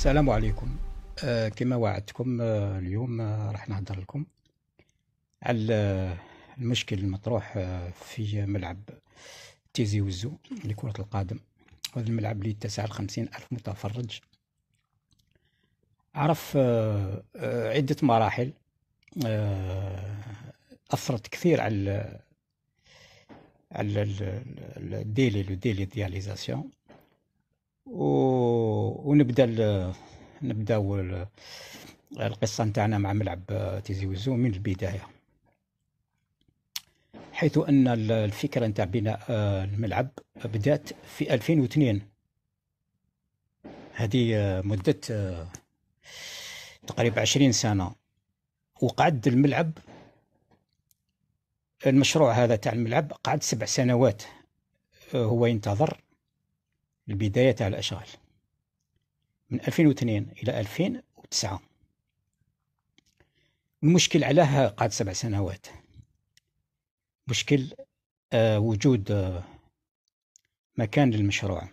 السلام عليكم آه، كما وعدتكم آه، اليوم آه، راح نهضر لكم على المشكل المطروح في ملعب تيزي وزو لكرة القدم هذا الملعب اللي يتسع لخمسين ألف متفرج عرف عدة مراحل أثرت كثير على على الديلي لو ديلي دياليزاسيون ونبدا نبداو القصه نتاعنا مع ملعب تيزي وزو من البدايه حيث ان الفكره نتاع بناء الملعب بدات في 2002 هذه مده تقريبا 20 سنه وقعد الملعب المشروع هذا تاع الملعب قعد سبع سنوات هو ينتظر البداية تاع الأشغال من 2002 إلى 2009 المشكل علاه قعد سبع سنوات مشكل آه، وجود آه، مكان للمشروع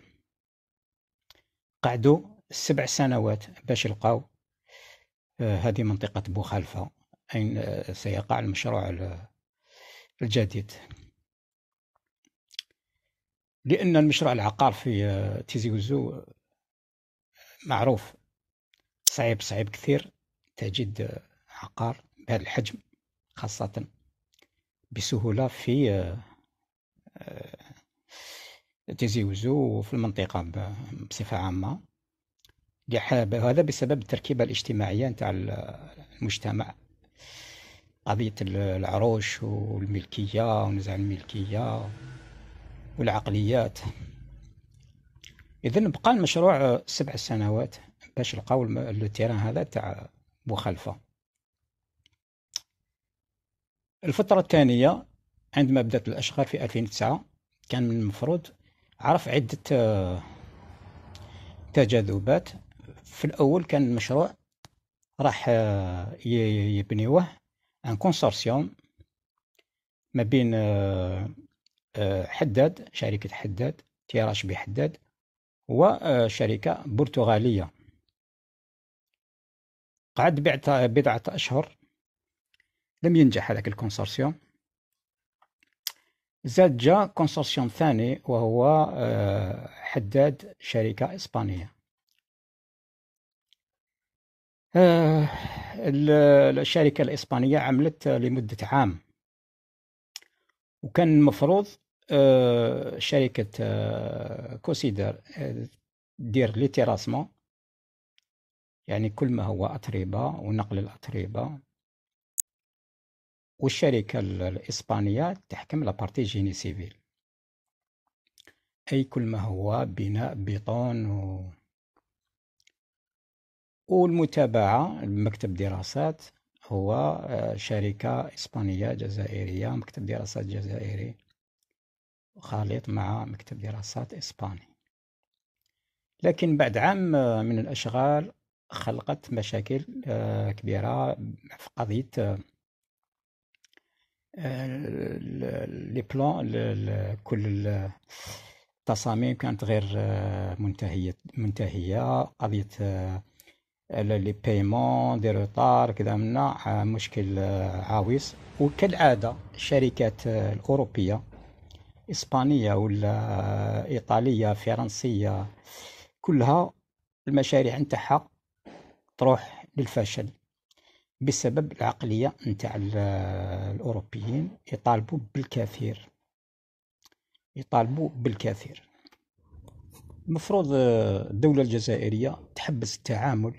قعدوا سبع سنوات باش يلقاو آه، هذه منطقة بوخالفة أين سيقع المشروع الجديد لأن المشروع العقار في آه، تيزي وزو آه، معروف صعيب صعيب كثير تجد آه، عقار بهذا الحجم خاصة بسهولة في تيزي وزو وفي المنطقة بصفة عامة هذا بسبب التركيبة الاجتماعية نتاع المجتمع قضية العروش والملكية ونزع الملكية والعقليات إذن بقى المشروع سبع سنوات باش لقاو لو تيران هذا تاع مخالفة الفترة الثانية عندما بدأت الأشغال في 2009 كان من المفروض عرف عدة آه، تجاذبات في الأول كان المشروع راح آه، يبنيوه ان كونسورسيوم ما بين آه، حداد شركة حداد تيراش بحداد وشركة برتغالية قعد بعت بضعة أشهر لم ينجح هذاك الكونسورسيوم زاد جا كونسورسيوم ثاني وهو آه، حداد شركة إسبانية آه، الشركة الإسبانية عملت لمدة عام وكان المفروض آه، شركه كوسيدر آه، آه، دير لي تيراسمون يعني كل ما هو أتربة ونقل الأتربة والشركة الإسبانية تحكم لابارتي جيني سيفيل أي كل ما هو بناء بطون و... والمتابعة مكتب دراسات هو شركة إسبانية جزائرية مكتب دراسات جزائري وخالط مع مكتب دراسات إسباني لكن بعد عام آه، من الأشغال خلقت مشاكل آه، كبيرة في قضية آه، لي كل التصاميم كانت غير منتهية منتهية قضية لي بايمون دي روتار كذا منا مشكل عاويص وكالعادة الشركات الأوروبية اسبانيه ولا ايطاليه فرنسيه كلها المشاريع نتاعها تروح للفشل بسبب العقليه نتاع الاوروبيين يطالبوا بالكثير يطالبوا بالكثير المفروض الدولة الجزائرية تحبس التعامل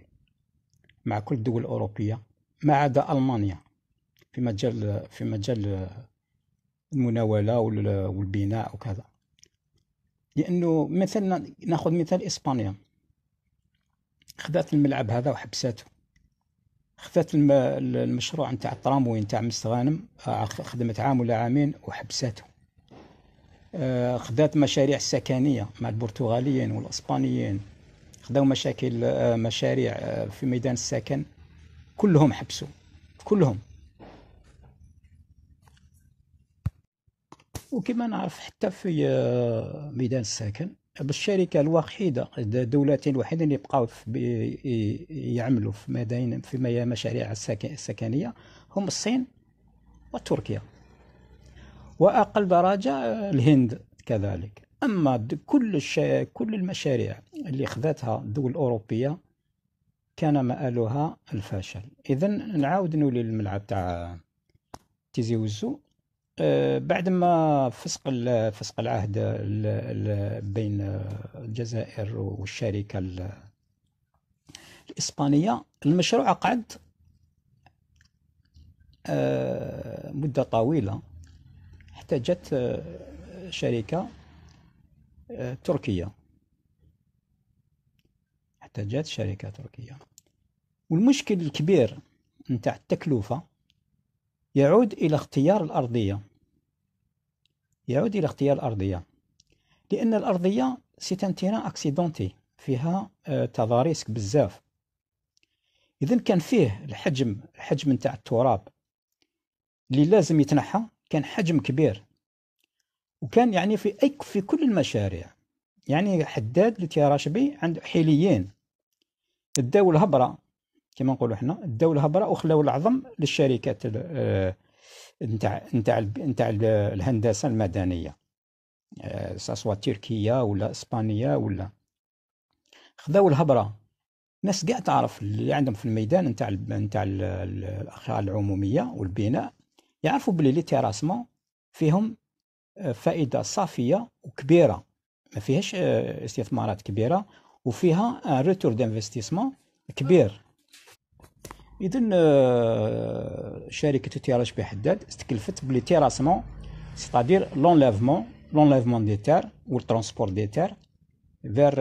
مع كل الدول الأوروبية ما عدا ألمانيا في مجال في مجال المناوله والبناء وكذا لانه مثلا ناخذ مثال اسبانيا خذات الملعب هذا وحبساته خذات المشروع نتاع التراموي نتاع مستغانم آه، خدمت عام ولا عامين وحبساته خذات مشاريع سكنية مع البرتغاليين والاسبانيين خذوا مشاكل آه، مشاريع آه، في ميدان السكن كلهم حبسوا كلهم وكما نعرف حتى في آه، ميدان الساكن بالشركة الوحيدة الدولتين الوحيدين اللي بقاو يعملوا في ميدان في مشاريع السكنية هم الصين وتركيا وأقل درجة آه، الهند كذلك أما كل كل المشاريع اللي خذتها الدول الأوروبية كان مآلها الفشل إذا نعاود نولي للملعب تاع تيزي وزو آه، بعد ما فسق فسق العهد بين الجزائر والشركه الاسبانيه المشروع قعد آه، مده طويله حتى جت آه، شركه تركيه حتى شركه تركيه والمشكل الكبير نتاع التكلفه يعود الى اختيار الارضيه يعود إلى اختيار الأرضية لأن الأرضية سي ان اكسيدونتي فيها آه، تضاريسك بزاف إذا كان فيه الحجم الحجم نتاع التراب اللي لازم يتنحى كان حجم كبير وكان يعني في أي في كل المشاريع يعني حداد اللي تيراشبي عنده حيليين داو الهبره كما نقولوا حنا داو الهبره وخلاو العظم للشركات آه، نتاع نتاع نتاع الهندسه المدنيه آه، ساسوا تركيه ولا اسبانيه ولا خذاو الهبره ناس كاع تعرف اللي عندهم في الميدان نتاع نتاع الاخلاق العموميه والبناء يعرفوا بلي لي تيراسمون فيهم آه، فائده صافيه وكبيره ما فيهاش آه، استثمارات كبيره وفيها ريتور دانفستيسمون كبير اذا آه، شركه تي بحداد حداد استكلفت بلي تيراسمون سيتادير لونليفمون لونليفمون دي تير والترونسبور دي تير فير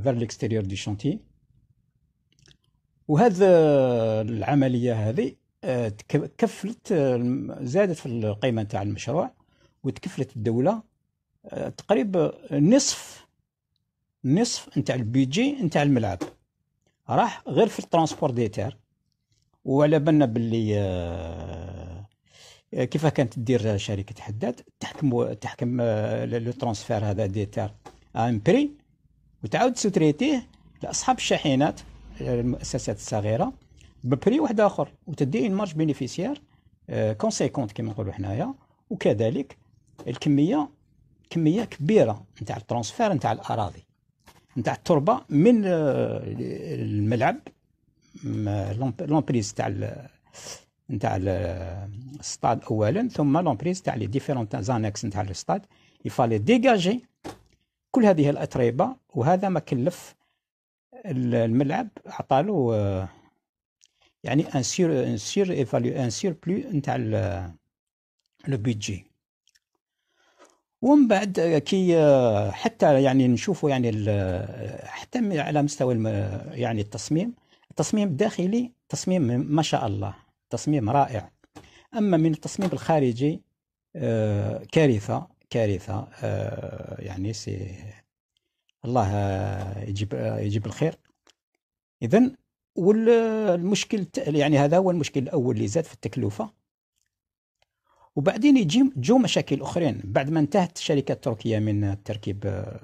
فير ليكستيريور دي شونتي وهذا آه، العمليه هذه آه، تكفلت زادت في القيمه تاع المشروع وتكفلت الدوله تقريبا نصف نصف نتاع البيجي نتاع الملعب راح غير في الترونسبور دي تير وعلى بالنا باللي آه، آه، كيف كانت تدير شركه حداد تحكم تحكم آه، لو ترونسفير هذا دي تاع ان بري وتعاود سوتريتيه لاصحاب الشاحنات المؤسسات الصغيره ببري واحد اخر وتدي ان مارج بينيفيسيير كونسيكونت كما نقولوا حنايا وكذلك الكميه كميه كبيره نتاع الترونسفير نتاع الاراضي نتاع التربه من الملعب لومبريز تاع نتاع الستاد اولا ثم لومبريز تاع لي ديفيرونت زانكس نتاع الستاد يفالي ديجاجي كل هذه الاتربه وهذا ما كلف الملعب عطالو آه، يعني ان سير ان سير ايفاليو ان سير بلو نتاع لو بيدجي ومن بعد آه، كي آه، حتى يعني نشوفوا يعني حتى على مستوى يعني التصميم التصميم الداخلي تصميم ما شاء الله تصميم رائع أما من التصميم الخارجي آه، كارثة كارثة آه، يعني سي الله يجيب يجيب الخير إذا والمشكل يعني هذا هو المشكل الأول اللي زاد في التكلفة وبعدين يجي جو مشاكل اخرين بعد ما انتهت الشركه التركيه من التركيب آه،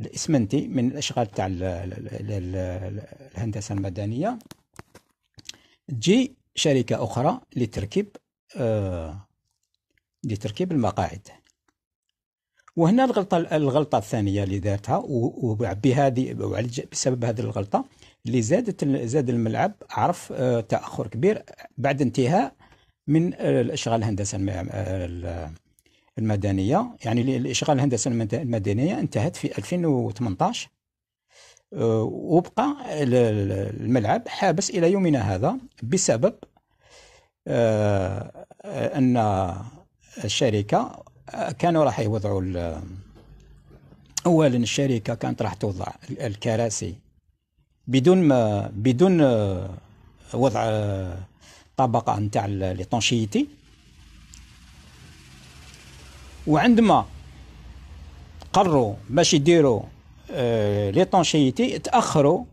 الاسمنتي من الاشغال تاع الهندسه المدنيه تجي شركه اخرى لتركيب آه، لتركيب المقاعد وهنا الغلطه الغلطه الثانيه اللي دارتها وبهذه بسبب هذه الغلطه اللي زادت زاد الملعب عرف آه، تاخر كبير بعد انتهاء من آه، الاشغال الهندسه آه، المدنيه يعني الاشغال الهندسه المدنيه انتهت في 2018 آه، وبقى الملعب حابس الى يومنا هذا بسبب ان الشركه كانوا راح يوضعوا اولا الشركه كانت راح توضع الكراسي بدون ما بدون وضع الطبقه نتاع طونشيتي وعندما قروا باش يديروا آه طونشيتي تاخروا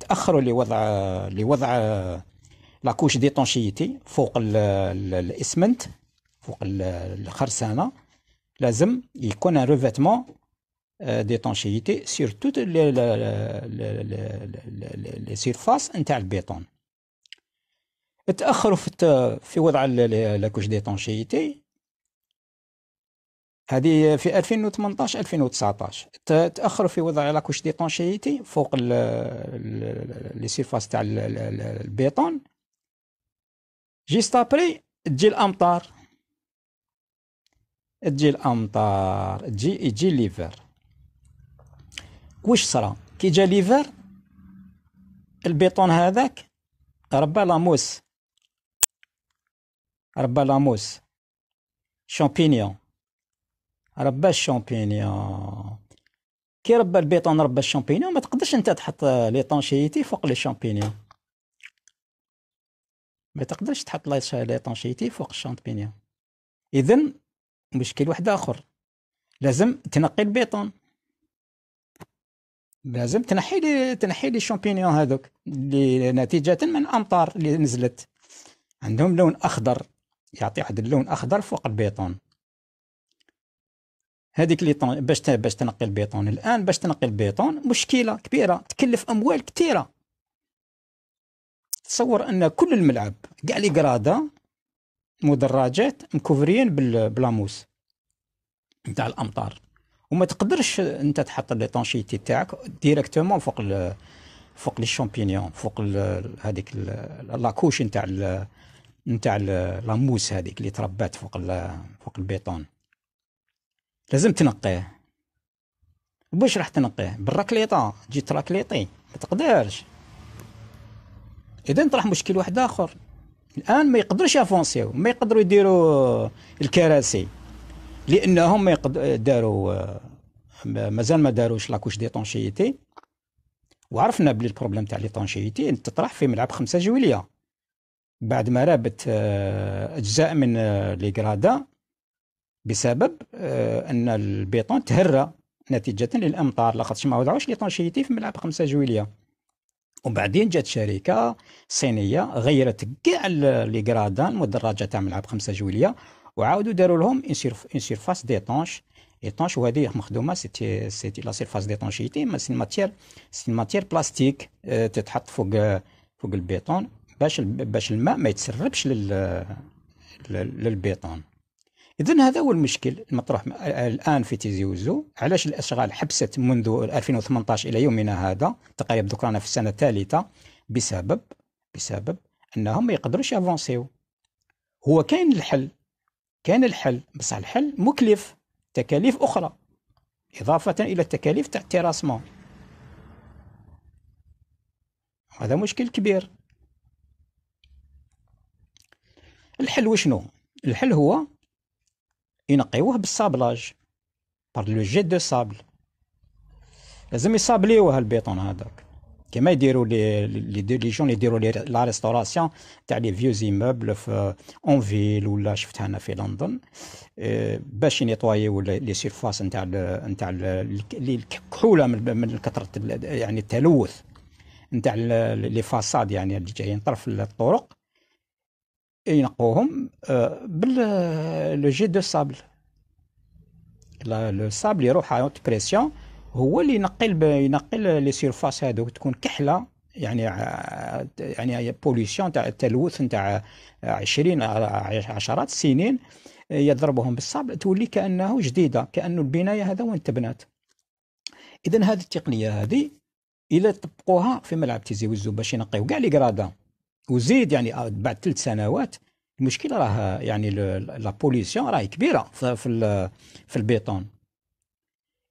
تاخروا لوضع لوضع لاكوش طونشيتي فوق الاسمنت فوق الخرسانه لازم يكون ان ريفيتمون طونشيتي سير توت لي سيرفاس نتاع البيطون تاخروا في في وضع لاكوش ديتونشيتي هذه في 2018 2019 تاخروا في وضع لاكوش ديتونشيتي فوق لي سيرفاس تاع البيطون جيست ابري تجي الامطار تجي الامطار تجي يجي ليفر واش صرا كي جا ليفر البيطون هذاك ربى لاموس ربى لاموس شامبينيون ربى الشامبينيون كي ربى البيطون ربى الشامبينيون ما تقدرش انت تحط لي طونشيتي فوق لي شامبينيون ما تقدرش تحط لي طونشيتي فوق الشامبينيون اذا مشكل واحد اخر لازم تنقي البيطون لازم تنحي لي تنحي لي الشامبينيون هذوك اللي نتيجه من الامطار اللي نزلت عندهم لون اخضر يعطي واحد اللون اخضر فوق البيطون هذيك اللي طون باش باش تنقي البيطون الان باش تنقي البيطون مشكله كبيره تكلف اموال كثيره تصور ان كل الملعب كاع لي كرادا مدرجات مكوفريين بالبلاموس نتاع الامطار وما تقدرش انت تحط ليطونشيتي تاعك ديريكتومون فوق فوق لي شامبينيون فوق هذيك لاكوش نتاع نتاع لاموس هذيك اللي تربات فوق فوق البيطون لازم تنقيه باش راح تنقيه بالراكليطه تجي تراكليطي ما تقدرش اذا طرح مشكل واحد اخر الان ما يقدرش يافونسيو ما يقدروا يديروا الكراسي لانهم ما داروا آه، مازال ما داروش لاكوش طونشيتي وعرفنا بلي البروبليم تاع طونشيتي تطرح في ملعب خمسة جويليه بعد ما رابت آه، أجزاء من آه، ليغرادا بسبب آه، أن البيطون تهرى نتيجة للأمطار لاخاطش ما وضعوش لي طونشيتي في ملعب 5 جويلية وبعدين جات شركة صينية غيرت كاع ليغرادا المدرجة تاع ملعب 5 جويلية وعاودوا داروا لهم ان سيرفاس ديطونش ايطونش وهذه مخدومه سيتي سيتي لا سيرفاس دي ما سي ماتير سي ماتير بلاستيك تتحط فوق فوق البيطون باش باش الماء ما يتسربش لل للبيطان اذا هذا هو المشكل المطروح الان في تيزي وزو علاش الاشغال حبست منذ 2018 الى يومنا هذا تقريبا دوك رانا في السنه الثالثه بسبب بسبب انهم ما يقدروش يفونسيو هو كاين الحل كان الحل بصح الحل مكلف تكاليف اخرى اضافه الى التكاليف تاع التراسمون هذا مشكل كبير الحل وشنو الحل هو ينقيوه بالصابلاج بار لو جيت دو صابل لازم يصابليوه البيطون هذاك كما يديروا لي لي لي جون يديروا لي لا ريستوراسيون تاع لي فيو زيموبل في اون فيل ولا شفتها انا في لندن آه، باش ينيطوايو لي سيرفاس نتاع نتاع لي كحوله من كثره يعني التلوث نتاع لي فاساد يعني اللي جايين طرف الطرق ينقوهم آه، بال جي دو سابل لو سابل يروح على بريسيون هو اللي ينقي ينقي لي سيرفاس هادو تكون كحله يعني آه، يعني بوليسيون تاع التلوث نتاع 20 عشرات السنين آه، يضربهم بالصابل تولي كانه جديده كانه البنايه هذا وين تبنات اذا هذه التقنيه هذه الى طبقوها في ملعب تيزي وزو باش ينقيو كاع لي كرادا وزيد يعني آه، بعد ثلاث سنوات المشكل راه يعني لا بوليسيون راهي كبيره في في البيطون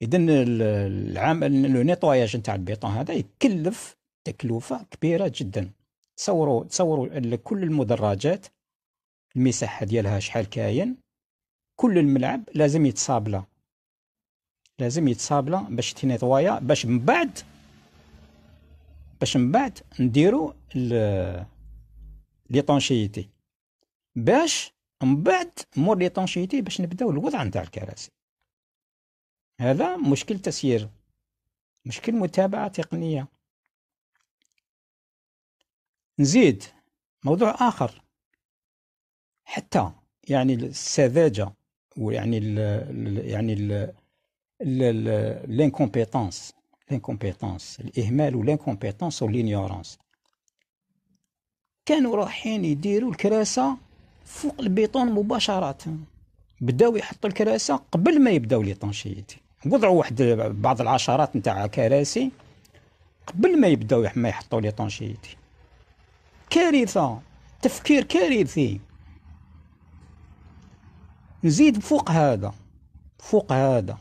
اذا العام لو نيتواياج نتاع البيطون هذا يكلف تكلفه كبيره جدا تصوروا تصوروا كل المدرجات المساحه ديالها شحال كاين كل الملعب لازم يتصابلا لازم يتصابلا باش تنيتوايا باش من بعد باش من بعد نديرو ليطونشيتي باش من بعد مور ليطونشيتي باش نبداو الوضع نتاع الكراسي هذا مشكل تسيير مشكل متابعة تقنية نزيد موضوع آخر حتى يعني السذاجة ويعني ال يعني ال الانكومبيتونس الانكومبيتونس الاهمال والانكومبيتونس واللينيورانس كانوا رايحين يديروا الكراسة فوق البيطون مباشرة بداو يحطوا الكراسة قبل ما يبداو لي طونشيتي وضعوا واحد بعض العشرات نتاع كراسي قبل ما يبداو ما يحطوا لي طونشيتي كارثة تفكير كارثي نزيد فوق هذا فوق هذا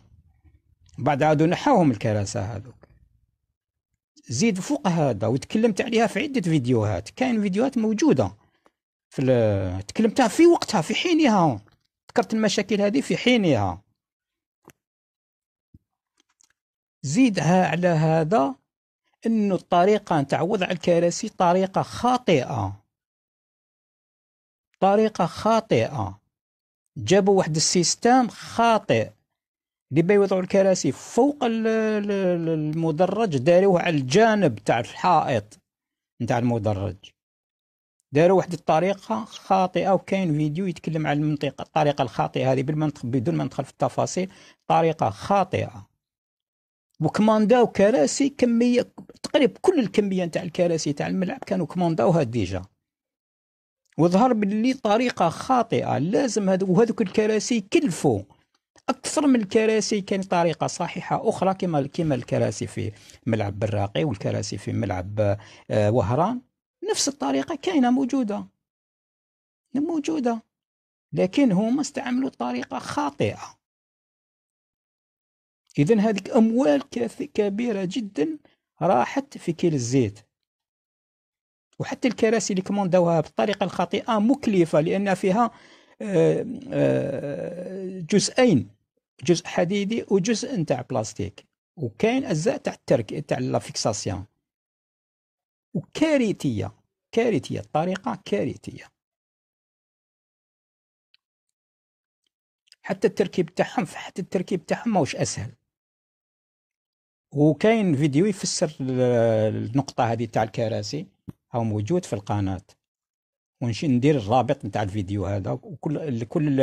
بعد عادوا نحاهم الكراسة هذوك زيد فوق هذا وتكلمت عليها في عده فيديوهات كاين فيديوهات موجوده في تكلمتها في وقتها في حينها ذكرت المشاكل هذه في حينها زيدها على هذا انه الطريقه نتاع وضع الكراسي طريقه خاطئه طريقه خاطئه جابوا واحد السيستم خاطئ اللي يوضعوا الكراسي فوق المدرج داروه على الجانب تاع الحائط نتاع المدرج داروا واحد الطريقه خاطئه وكاين فيديو يتكلم على المنطقه الطريقه الخاطئه هذه بدون ما ندخل في التفاصيل طريقه خاطئه وكمانداو كراسي كميه تقريبا كل الكميه نتاع الكراسي تاع الملعب كانوا كمانداوها ديجا وظهر باللي طريقه خاطئه لازم هذو وهذوك الكراسي كلفوا اكثر من الكراسي كاين طريقه صحيحه اخرى كما كما الكراسي في ملعب براقي والكراسي في ملعب آه، وهران نفس الطريقه كاينه موجوده موجوده لكن هما استعملوا طريقه خاطئه اذا هذيك اموال كبيره جدا راحت في كيل الزيت وحتى الكراسي اللي كمونداوها بالطريقه الخاطئه مكلفه لان فيها آه، آه، جزئين جزء حديدي وجزء نتاع بلاستيك وكاين اجزاء تاع الترك تاع لافيكساسيون وكارثيه كارثيه الطريقه كارثيه حتى التركيب تاعهم حتى التركيب تاعهم ماهوش اسهل وكاين فيديو يفسر النقطه هذه تاع الكراسي هاو موجود في القناه ونمشي ندير الرابط نتاع الفيديو هذا وكل كل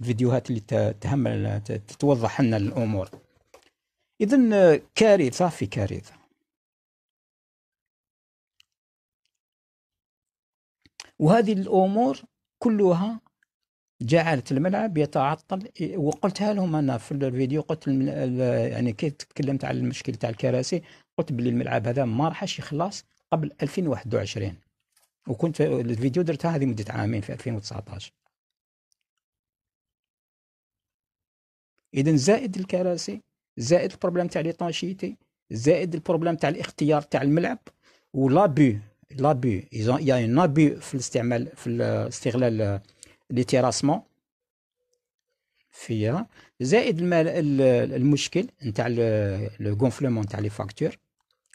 الفيديوهات اللي تهم تتوضح لنا الامور اذا كارثه في كارثه وهذه الامور كلها جعلت الملعب يتعطل وقلتها لهم انا في الفيديو قلت يعني كي تكلمت على المشكل تاع الكراسي قلت بلي الملعب هذا ما راحش يخلص قبل 2021 وكنت الفيديو درتها هذه مده عامين في 2019 اذا زائد الكراسي زائد البروبليم تاع ليطونشيتي زائد البروبليم تاع الاختيار تاع الملعب بي إذن يا اون بي في الاستعمال في الاستغلال آه، لي تيراسمون فيها زائد المشكل نتاع لو غونفلومون تاع لي فاكتور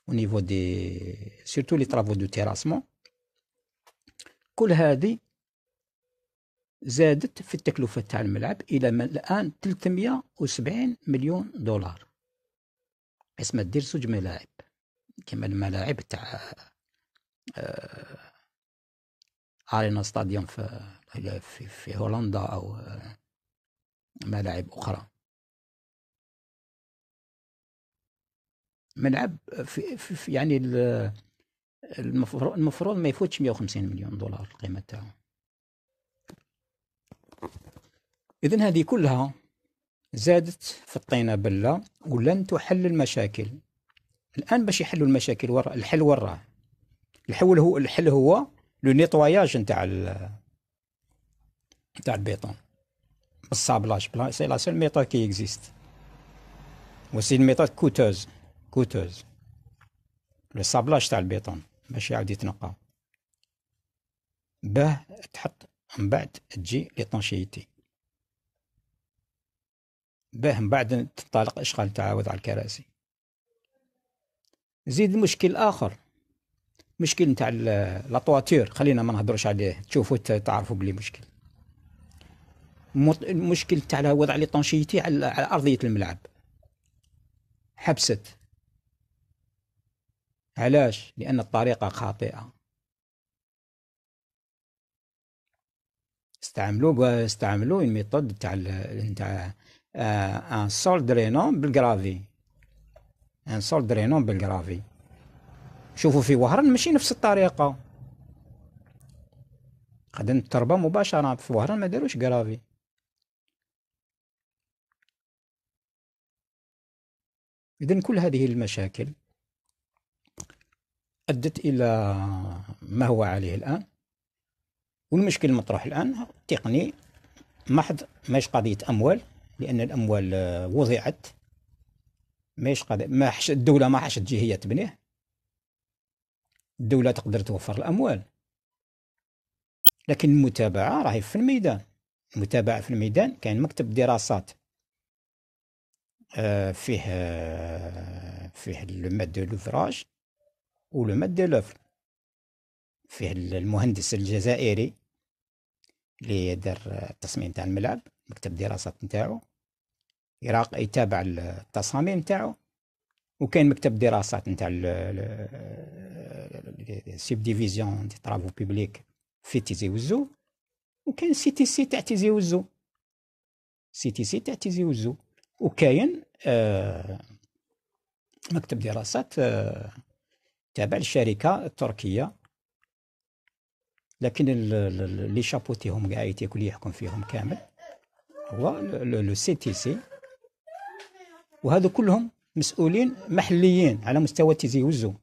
او نيفو دي سيرتو لي ترافو دو تيراسمون كل هذه زادت في التكلفة تاع الملعب إلى من الآن 370 مليون دولار اسمها دير زوج ملاعب كما الملاعب تاع آه ارينا ستاديوم في, في في هولندا او آه، ملاعب اخرى ملعب في, في يعني المفروض المفروض ما يفوتش 150 مليون دولار القيمه تاعو اذا هذه كلها زادت في الطينه بله ولن تحل المشاكل الان باش يحلوا المشاكل ورا الحل وراه الحل هو الحل هو لو نيتواياج نتاع نتاع البيطون بالصابلاج سي لا سول ميثود كي اكزيست وسي الميثود كوتوز كوتوز الصابلاج تاع البيطون باش يعاود يتنقى باه تحط من بعد تجي ليطونشيتي باه من بعد تنطلق اشغال تعاود على الكراسي زيد مشكل اخر مشكل نتاع لاطواتير خلينا ما نهضروش عليه تشوفوا تعرفوا بلي مشكل المشكل تاع وضع ليطونشيتي على ارضيه الملعب حبست علاش؟ لأن الطريقة خاطئة استعملوا استعملوا الميثود تاع تاع ان سول درينون آه، بالجرافي ان سول درينون بالجرافي شوفوا في وهران ماشي نفس الطريقه قدمت التربه مباشره في وهران ما داروش جرافي اذا كل هذه المشاكل أدت إلى ما هو عليه الآن والمشكل المطروح الآن تقني محض ماهيش قضية أموال لأن الأموال آه، وضعت ماهيش قضية ما حش الدولة ما حش تجي هي تبنيه الدولة تقدر توفر الأموال لكن المتابعة راهي في الميدان المتابعة في الميدان كاين مكتب دراسات آه، فيه آه، فيه لو دو لوفراج ولو لوفر فيه المهندس الجزائري اللي دار التصميم تاع الملعب مكتب دراسات نتاعو يراق يتابع التصاميم نتاعو وكاين مكتب دراسات نتاع السيب ديفيزيون دي طرافو بيبليك في تيزي وزو وكاين سي تي سي تاع تيزي وزو سي تي سي تاع تيزي وزو وكاين آه مكتب دراسات آه تابع للشركه التركيه لكن اللي شابوتيهم كاع يتيك اللي يحكم فيهم كامل هو لو سي تي سي وهذو كلهم مسؤولين محليين على مستوى تيزي وزو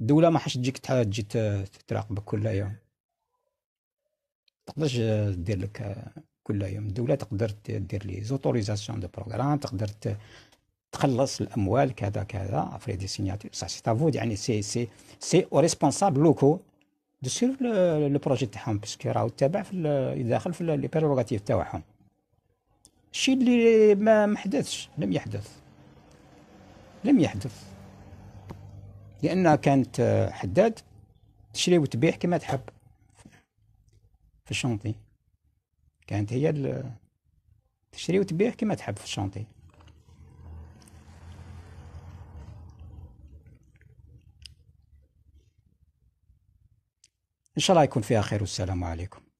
الدوله ما حاش تجيك تجي تراقبك كل يوم تقدرش دير لك كل يوم الدوله تقدر دير لي زوتوريزاسيون دو بروغرام تقدر تخلص الاموال كذا كذا افري دي سيناتور سا سي تافو يعني سي سي سي او ريسبونسابل لوكو دو سير لو بروجي تاعهم باسكو راهو تابع في داخل في لي بيروغاتيف تاعهم الشيء اللي ما حدثش لم يحدث لم يحدث لأنها كانت آه، حداد تشري وتبيع كما تحب في الشونتي كانت هي تشري وتبيع كما تحب في الشونتي إن شاء الله يكون فيها خير والسلام عليكم